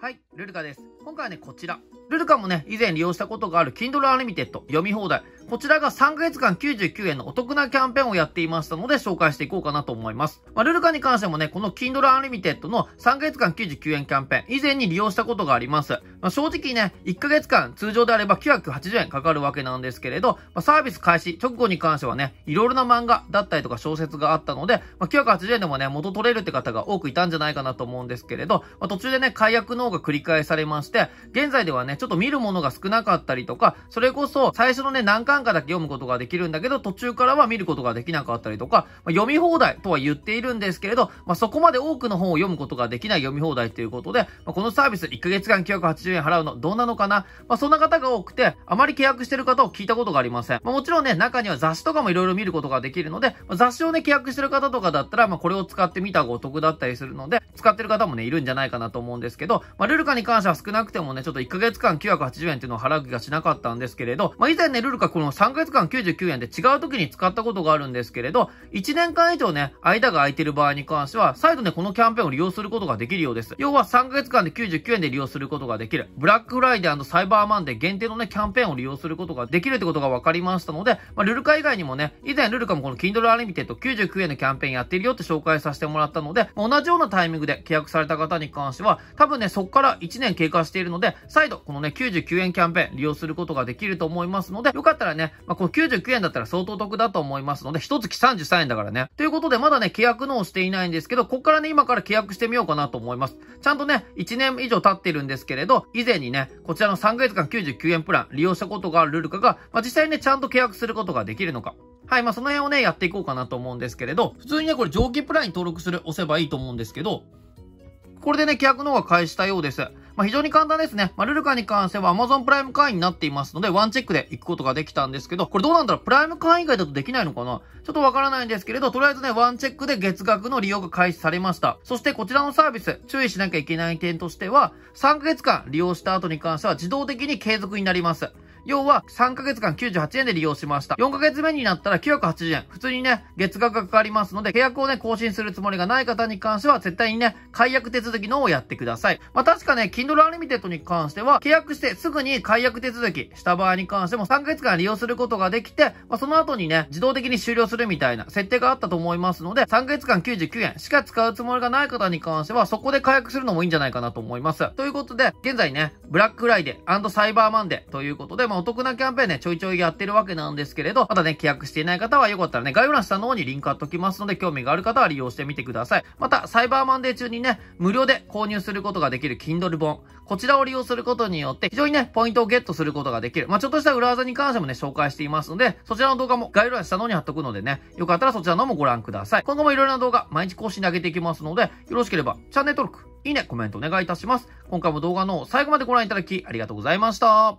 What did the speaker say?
はい、ルルカです。今回はね、こちら。ルルカもね、以前利用したことがある Kindle Unlimited 読み放題。こちらが3ヶ月間99円のお得なキャンペーンをやっていましたので紹介していこうかなと思います。まあ、ルルカに関してもね、この Kindle Unlimited の3ヶ月間99円キャンペーン、以前に利用したことがあります。まあ、正直ね、1ヶ月間通常であれば980円かかるわけなんですけれど、まあ、サービス開始直後に関してはね、いろいろな漫画だったりとか小説があったので、まあ、980円でもね、元取れるって方が多くいたんじゃないかなと思うんですけれど、まあ、途中でね、解約の方が繰り返されまして、現在ではね、ちょっと見るものが少なかったりとか、それこそ最初のね、何巻かだけ読むことができるんだけど、途中からは見ることができなかったりとか、まあ、読み放題とは言っているんですけれど、まあ、そこまで多くの本を読むことができない読み放題ということで、まあ、このサービス1ヶ月間980円払うのどうなのかなまあ、そんな方が多くて、あまり契約してる方を聞いたことがありません。まあ、もちろんね、中には雑誌とかも色々見ることができるので、まあ、雑誌をね、契約してる方とかだったら、まあ、これを使ってみたがお得だったりするので、使ってる方もね、いるんじゃないかなと思うんですけど、まあ、ルルカに関しては少なくてもね、ちょっと1ヶ月間間980円っていうのを払う気がしなかったんですけれど、まあ、以前ね、ルルカこの3ヶ月間99円で違う時に使ったことがあるんですけれど、1年間以上ね、間が空いてる場合に関しては、再度ね、このキャンペーンを利用することができるようです。要は3ヶ月間で99円で利用することができる。ブラックフライデーサイバーマンデー限定のね、キャンペーンを利用することができるってことが分かりましたので、まあ、ルルカ以外にもね、以前ルルカもこの Kindle Unlimited 99円のキャンペーンやってるよって紹介させてもらったので、まあ、同じようなタイミングで契約された方に関しては、多分ね、そこから1年経過しているので、再度こののね、99円キャンペーン利用することができると思いますので、よかったらね、まあ、この99円だったら相当得だと思いますので、1月33円だからね。ということで、まだね、契約のをしていないんですけど、こっからね、今から契約してみようかなと思います。ちゃんとね、1年以上経ってるんですけれど、以前にね、こちらの3ヶ月間99円プラン利用したことがあるルールかが、まあ、実際にね、ちゃんと契約することができるのか。はい、まあ、その辺をね、やっていこうかなと思うんですけれど、普通にね、これ上記プランに登録する、押せばいいと思うんですけど、これでね、契約の方が返したようです。まあ、非常に簡単ですね。まあ、ルルカに関しては Amazon プライム会員になっていますので、ワンチェックで行くことができたんですけど、これどうなんだろうプライム会員以外だとできないのかなちょっとわからないんですけれど、とりあえずね、ワンチェックで月額の利用が開始されました。そしてこちらのサービス、注意しなきゃいけない点としては、3ヶ月間利用した後に関しては自動的に継続になります。要は3ヶ月間98円で利用しました。4ヶ月目になったら980円。普通にね、月額がかかりますので、契約をね、更新するつもりがない方に関しては、絶対にね、解約手続きのをやってください。まあ、確かね、Kindle Unlimited に関しては、契約してすぐに解約手続きした場合に関しても3ヶ月間利用することができて、まあ、その後にね、自動的に終了するみたいな設定があったと思いますので、3ヶ月間99円しか使うつもりがない方に関しては、そこで解約するのもいいんじゃないかなと思います。ということで、現在ね、ブラックフライデーサイバーマンデーということで、まあお得なキャンペーンね、ちょいちょいやってるわけなんですけれど、まだね、契約していない方はよかったらね、概要欄下の方にリンク貼っときますので、興味がある方は利用してみてください。また、サイバーマンデー中にね、無料で購入することができる Kindle 本。こちらを利用することによって、非常にね、ポイントをゲットすることができる。まあ、ちょっとした裏技に関してもね、紹介していますので、そちらの動画も概要欄下の方に貼っとくのでね、よかったらそちらのもご覧ください。今後もいろいろな動画、毎日更新で上げていきますので、よろしければ、チャンネル登録、いいね、コメントお願いいたします。今回も動画の最後までご覧いただき、ありがとうございました。